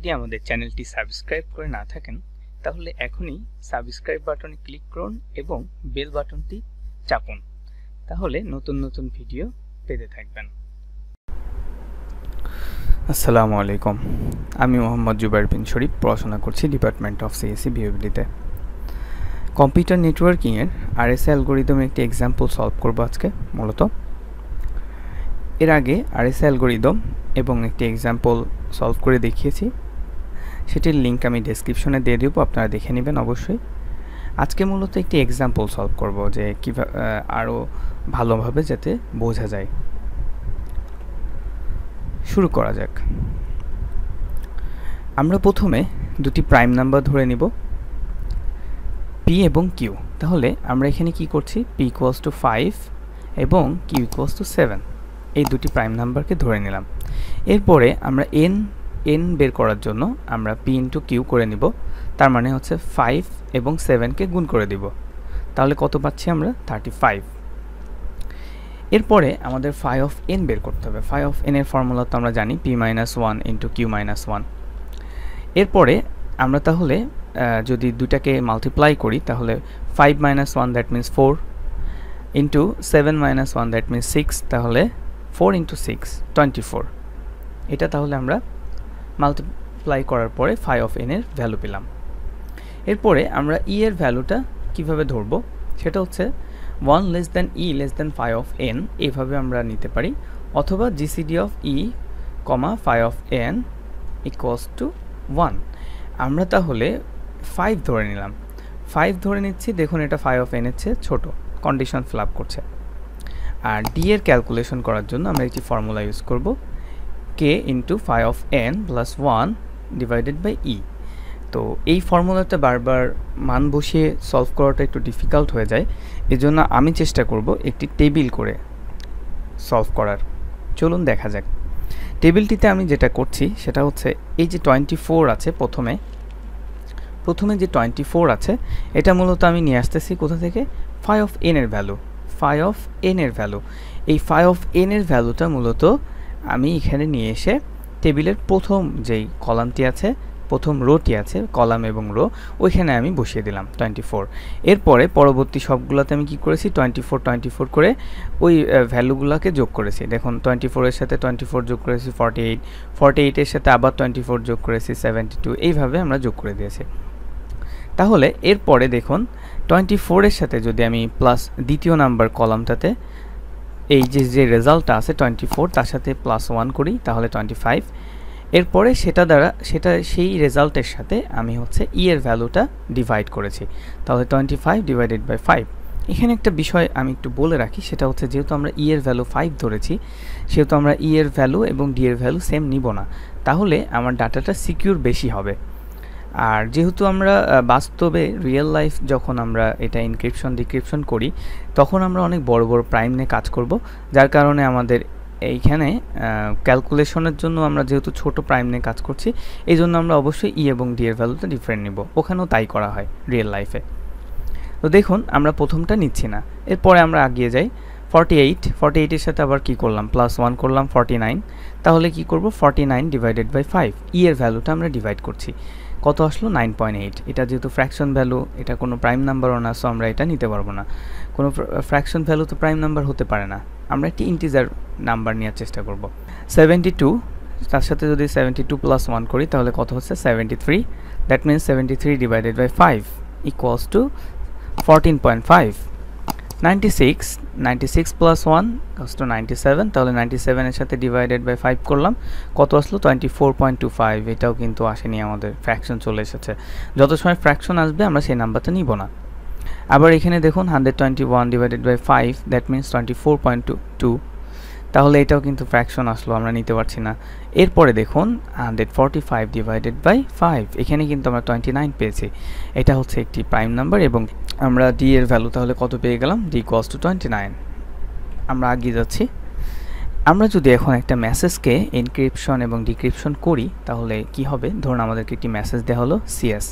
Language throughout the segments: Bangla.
যদি আমাদের চ্যানেলটি সাবস্ক্রাইব করে না থাকেন তাহলে এখনই সাবস্ক্রাইব বাটনে ক্লিক করুন এবং বেল বাটনটি চাপুন তাহলে নতুন নতুন ভিডিও পেতে থাকবেন আসসালামু আলাইকুম আমি মোহাম্মদ জুবাইর বিন শরীফ পড়াশোনা করছি ডিপার্টমেন্ট অফ সিএসসি বিওবিডিতে কম্পিউটার নেটওয়ার্কিংয়ের আরএসএ e অ্যালগোরিদম একটি এক্সাম্পল সলভ করবো আজকে মূলত এর আগে আরএসএ অ্যালগোরিদম e এবং একটি এক্সাম্পল সলভ করে দেখিয়েছি সেটির লিঙ্ক আমি ডেসক্রিপশনে দিয়ে দেবো আপনারা দেখে নেবেন অবশ্যই আজকে মূলত একটি এক্সাম্পল সলভ করব যে কীভাবে আরও ভালোভাবে যাতে বোঝা যায় শুরু করা যাক আমরা প্রথমে দুটি প্রাইম নাম্বার ধরে নিব পি এবং কিউ তাহলে আমরা এখানে কি করছি পি ইকুয়ালস টু ফাইভ এবং কিউ ইকুয়ালস টু সেভেন এই দুটি প্রাইম নাম্বারকে ধরে নিলাম এরপরে আমরা এন এন বের করার জন্য আমরা পি ইন্টু কিউ করে নিব তার মানে হচ্ছে ফাইভ এবং সেভেনকে গুণ করে দিব তাহলে কত পাচ্ছি আমরা থার্টি ফাইভ এরপরে আমাদের ফাই অফ এন বের করতে হবে ফাই অফ এনের ফর্মুলা তো আমরা জানি P minus one into Q minus one এরপরে আমরা তাহলে যদি দুটাকে মাল্টিপ্লাই করি তাহলে five minus one that means four into seven minus one that means six তাহলে four into six twenty four এটা তাহলে আমরা মাল্টিপ্লাই করার পরে ফাই অফ এন এর ভ্যালু পেলাম এরপরে আমরা ই e এর ভ্যালুটা কিভাবে ধরবো সেটা হচ্ছে one less than E less than phi of N এভাবে আমরা নিতে পারি অথবা GCD of E comma phi of N equals to one আমরা তাহলে ফাইভ ধরে নিলাম ফাইভ ধরে নিচ্ছি দেখুন এটা ফাইভ অফ এর চেয়ে ছোটো কন্ডিশন ফিল করছে আর ডি এর ক্যালকুলেশন করার জন্য আমরা একটি ফর্মুলা ইউজ করব K into phi of N plus one divided by E তো এই ফর্মুলাটা বারবার মান বসিয়ে সলভ করাটা একটু ডিফিকাল্ট হয়ে যায় এজন্য আমি চেষ্টা করব একটি টেবিল করে সলভ করার চলুন দেখা যাক টেবিলটিতে আমি যেটা করছি সেটা হচ্ছে এই যে টোয়েন্টি ফোর আছে প্রথমে প্রথমে যে টোয়েন্টি ফোর আছে এটা মূলত আমি নিয়ে আসতেছি কোথা থেকে ফাই অফ এনের ভ্যালু ফাই অফ এনের ভ্যালু এই ফাই অফ এনের ভ্যালুটা মূলত আমি এখানে নিয়ে এসে টেবিলের প্রথম যেই কলামটি আছে প্রথম রোটি আছে কলাম এবং রো ওইখানে আমি বসিয়ে দিলাম টোয়েন্টি ফোর এরপরে পরবর্তী সবগুলোতে আমি কি করেছি টোয়েন্টি ফোর টোয়েন্টি ফোর করে ওই ভ্যালুগুলোকে যোগ করেছি দেখুন টোয়েন্টি ফোরের সাথে টোয়েন্টি ফোর যোগ করেছি ফর্টি এইট ফর্টি এইটের সাথে আবার টোয়েন্টি ফোর যোগ করেছি সেভেন্টি টু এইভাবে আমরা যোগ করে দিয়েছি তাহলে এরপরে দেখুন টোয়েন্টি ফোরের সাথে যদি আমি প্লাস দ্বিতীয় নাম্বার কলামটাতে এই যে যে রেজাল্টটা আছে টোয়েন্টি ফোর তার সাথে প্লাস ওয়ান করি তাহলে টোয়েন্টি ফাইভ এরপরে সেটা দ্বারা সেটা সেই রেজাল্টের সাথে আমি হচ্ছে ইয়ের ভ্যালুটা ডিভাইড করেছি তাহলে twenty five divided by five এখানে একটা বিষয় আমি একটু বলে রাখি সেটা হচ্ছে যেহেতু আমরা ইয়ের ভ্যালু ফাইভ ধরেছি সেহেতু আমরা ইয়ের e ভ্যালু এবং ডি এর ভ্যালু সেম নিব না তাহলে আমার ডাটাটা সিকিউর বেশি হবে আর যেহেতু আমরা বাস্তবে রিয়েল লাইফ যখন আমরা এটা ইনক্রিপশন ডিক্রিপশন করি তখন আমরা অনেক বড় বড় প্রাইম নিয়ে কাজ করব যার কারণে আমাদের এইখানে ক্যালকুলেশনের জন্য আমরা যেহেতু ছোট প্রাইম নিয়ে কাজ করছি এই জন্য আমরা অবশ্যই ই e এবং ডি এর ভ্যালুতে ডিফারেন্ট নিব ওখানেও তাই করা হয় রিয়েল লাইফে তো দেখুন আমরা প্রথমটা নিচ্ছি না এরপরে আমরা আগিয়ে যাই ফর্টি এইট ফর্টি এইটের সাথে আবার কি করলাম প্লাস ওয়ান করলাম ফর্টি নাইন তাহলে কি করব forty nine divided by five E এর ভ্যালুটা আমরা ডিভাইড করছি কত আসলো নাইন পয়েন্ট এইট এটা যেহেতু ফ্র্যাকশন ভ্যালু এটা কোনো প্রাইম নাম্বারও না সো আমরা এটা নিতে পারবো না কোনো ফ্র্যাকশন ভ্যালু তো প্রাইম নাম্বার হতে পারে না আমরা একটি ইন্টিজার নাম্বার নেওয়ার চেষ্টা করব সেভেন্টি টু তার সাথে যদি সেভেন্টি টু প্লাস ওয়ান করি তাহলে কত হচ্ছে seventy three that means seventy three divided by five equals to fourteen point five 96 96 plus 1 equals to 97 তাহলে 97 এর সাথে ডিভাইডেড বাই 5 করলাম কত আসলো 24.25 এটাও কিন্তু আসেনি আমাদের ফ্র্যাকশন চলে এসেছে যত সময় ফ্র্যাকশন আসবে আমরা সেই নাম্বারটা নিব না আবার এখানে দেখুন 121 ডিভাইডেড বাই 5 দ্যাট মিন্স 24.2 তাহলে এটাও কিন্তু ফ্র্যাকশন আসলো আমরা নিতে পারছি না এরপরে দেখুন hundred forty five divided by five এখানে কিন্তু আমরা টোয়েন্টি নাইন পেয়েছি এটা হচ্ছে একটি প্রাইম নাম্বার এবং আমরা ডি এর ভ্যালু তাহলে কত পেয়ে গেলাম D equals to twenty nine আমরা আগিয়ে যাচ্ছি আমরা যদি এখন একটা মেসেজকে এনক্রিপশন এবং ডিক্রিপশন করি তাহলে কি হবে ধরুন আমাদেরকে একটি মেসেজ দেওয়া হলো সিএস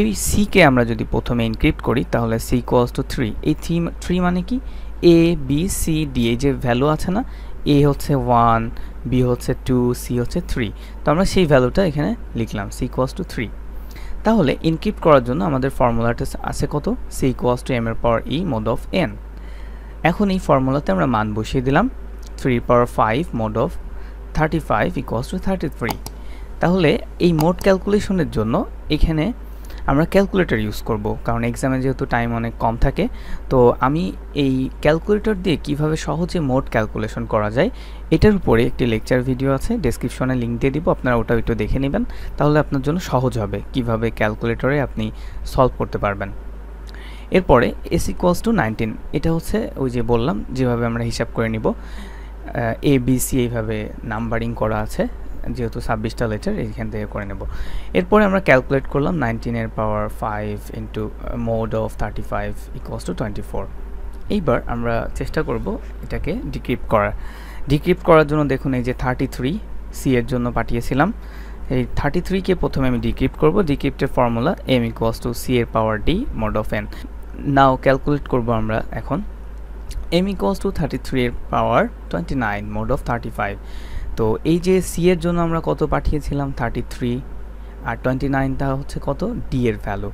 এই সিকে আমরা যদি প্রথমে এনক্রিপ্ট করি তাহলে সি কোয়াস টু থ্রি এই থ্রি থ্রি মানে কি এ বি সি ডি এই যে ভ্যালু আছে না এ হচ্ছে ওয়ান বি হচ্ছে টু সি হচ্ছে থ্রি তো আমরা সেই ভ্যালুটা এখানে লিখলাম সি ইকোয়াস টু থ্রি তাহলে ইনক্রিপ্ট করার জন্য আমাদের ফর্মুলাটা আছে কত সি ইকোয়াস টু এম এর power E mod of N এখন এই ফর্মুলাতে আমরা মান বসিয়ে দিলাম three power five mod of thirty five equals to thirty three তাহলে এই মোড ক্যালকুলেশনের জন্য এখানে আমরা ক্যালকুলেটর ইউজ করব কারণ এক্সামে যেহেতু টাইম অনেক কম থাকে তো আমি এই ক্যালকুলেটর দিয়ে কিভাবে সহজে মোট ক্যালকুলেশন করা যায় এটার উপরে একটি লেকচার ভিডিও আছে ডিসক্রিপশনে লিঙ্ক দিয়ে দিব আপনারা ওটা একটু দেখে নেবেন তাহলে আপনার জন্য সহজ হবে কিভাবে ক্যালকুলেটরে আপনি সলভ করতে পারবেন এরপরে এস ইকুয়ালস টু নাইনটিন এটা হচ্ছে ওই যে বললাম যেভাবে আমরা হিসাব করে নিব এ বি সি এইভাবে নাম্বারিং করা আছে যেহেতু ছাব্বিশটা লেটার এইখান থেকে করে নেব এরপরে আমরা ক্যালকুলেট করলাম নাইনটিনের power five into mod of thirty five equals to twenty four এইবার আমরা চেষ্টা করব এটাকে ডিক্রিপ্ট করার ডিক্রিপ্ট করার জন্য দেখুন এই যে থার্টি থ্রি সি এর জন্য পাঠিয়েছিলাম এই থার্টি থ্রিকে প্রথমে আমি ডিক্রিপ্ট করব ডিক্রিপ্টের formula M equals to C এর power D mod of N now calculate করব আমরা এখন M equals to thirty three এর power twenty nine mod of thirty five তো এই যে সি এর জন্য আমরা কত পাঠিয়েছিলাম থার্টি থ্রি আর টোয়েন্টি নাইনটা হচ্ছে কত ডি এর ভ্যালু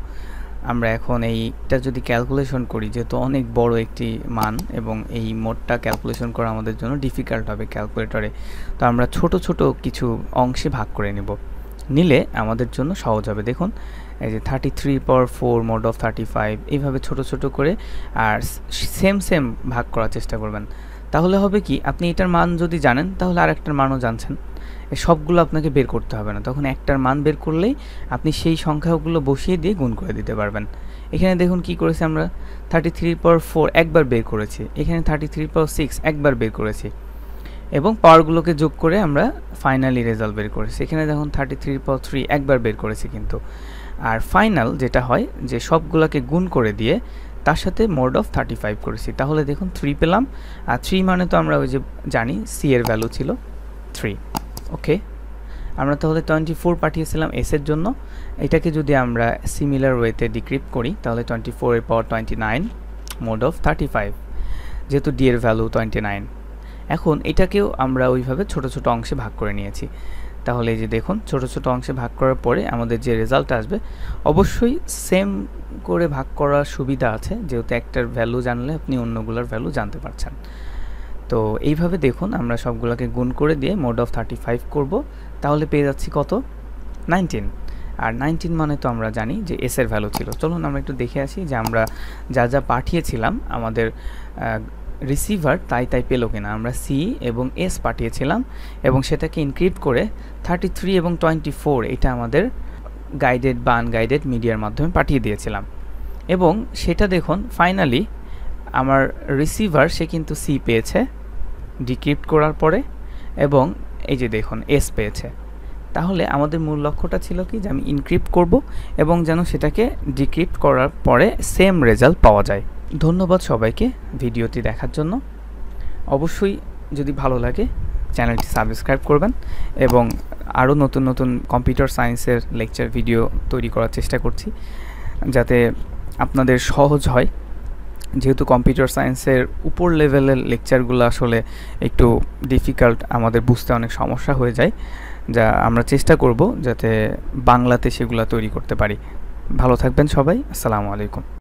আমরা এখন এইটা যদি ক্যালকুলেশন করি যেহেতু অনেক বড় একটি মান এবং এই মোডটা ক্যালকুলেশন করা আমাদের জন্য ডিফিকাল্ট হবে ক্যালকুলেটরে তো আমরা ছোট ছোট কিছু অংশে ভাগ করে নেব নিলে আমাদের জন্য সহজ হবে দেখুন এই যে থার্টি থ্রি পর four mod of thirty five এইভাবে ছোটো ছোটো করে আর সেম সেম ভাগ করার চেষ্টা করবেন তাহলে হবে কি আপনি এটার মান যদি জানেন তাহলে আর একটার মানও জানছেন সবগুলো আপনাকে বের করতে হবে না তখন একটার মান বের করলেই আপনি সেই সংখ্যাগুলো বসিয়ে দিয়ে গুণ করে দিতে পারবেন এখানে দেখুন কি করেছে আমরা থার্টি থ্রির পর ফোর একবার বের করেছি এখানে থার্টি থ্রির পর সিক্স একবার বের করেছি এবং পাওয়ারগুলোকে যোগ করে আমরা ফাইনালি রেজাল্ট বের করেছি এখানে দেখুন থার্টি থ্রির পর থ্রি একবার বের করেছি কিন্তু আর ফাইনাল যেটা হয় যে সবগুলোকে গুণ করে দিয়ে তার সাথে মোড অফ থার্টি ফাইভ করেছি তাহলে দেখুন থ্রি পেলাম আর থ্রি মানে তো আমরা ওই যে জানি সি এর ভ্যালু ছিল থ্রি ওকে আমরা তাহলে টোয়েন্টি ফোর পাঠিয়েছিলাম এসের জন্য এটাকে যদি আমরা সিমিলার ওয়েতে ডিক্রিপ্ট করি তাহলে টোয়েন্টি ফোরের power twenty nine mod of thirty five যেহেতু ডি এর ভ্যালু টোয়েন্টি নাইন এখন এটাকেও আমরা ওইভাবে ছোটো ছোটো অংশে ভাগ করে নিয়েছি তাহলে এই যে দেখুন ছোট ছোট অংশে ভাগ করার পরে আমাদের যে রেজাল্ট আসবে অবশ্যই সেম করে ভাগ করার সুবিধা আছে যেহেতু একটার ভ্যালু জানলে আপনি অন্যগুলোর ভ্যালু জানতে পারছেন তো এইভাবে দেখুন আমরা সবগুলোকে গুণ করে দিয়ে মোড অফ থার্টি ফাইভ করবো তাহলে পেয়ে যাচ্ছি কত নাইনটিন আর নাইনটিন মানে তো আমরা জানি যে এসের ভ্যালু ছিল চলুন আমরা একটু দেখে আসি যে আমরা যা যা পাঠিয়েছিলাম আমাদের রিসিভার তাই তাই পেলো কিনা আমরা সি এবং এস পাঠিয়েছিলাম এবং সেটাকে ইনক্রিপ্ট করে থার্টি থ্রি এবং টোয়েন্টি ফোর এটা আমাদের গাইডেড বা আনগাইডেড মিডিয়ার মাধ্যমে পাঠিয়ে দিয়েছিলাম এবং সেটা দেখুন ফাইনালি আমার রিসিভার সে কিন্তু সি পেয়েছে ডিক্রিপ্ট করার পরে এবং এই যে দেখুন এস পেয়েছে তাহলে আমাদের মূল লক্ষ্যটা ছিল কি যে আমি ইনক্রিপ্ট করব এবং যেন সেটাকে ডিক্রিপ্ট করার পরে সেম রেজাল্ট পাওয়া যায় ধন্যবাদ সবাইকে ভিডিওটি দেখার জন্য অবশ্যই যদি ভালো লাগে চ্যানেলটি সাবস্ক্রাইব করবেন এবং আরও নতুন নতুন কম্পিউটার সায়েন্সের লেকচার ভিডিও তৈরি করার চেষ্টা করছি যাতে আপনাদের সহজ হয় যেহেতু কম্পিউটার সায়েন্সের উপর লেভেলের লেকচারগুলো আসলে একটু ডিফিকাল্ট আমাদের বুঝতে অনেক সমস্যা হয়ে যায় যা আমরা চেষ্টা করব যাতে বাংলাতে সেগুলো তৈরি করতে পারি ভালো থাকবেন সবাই আসসালামু আলাইকুম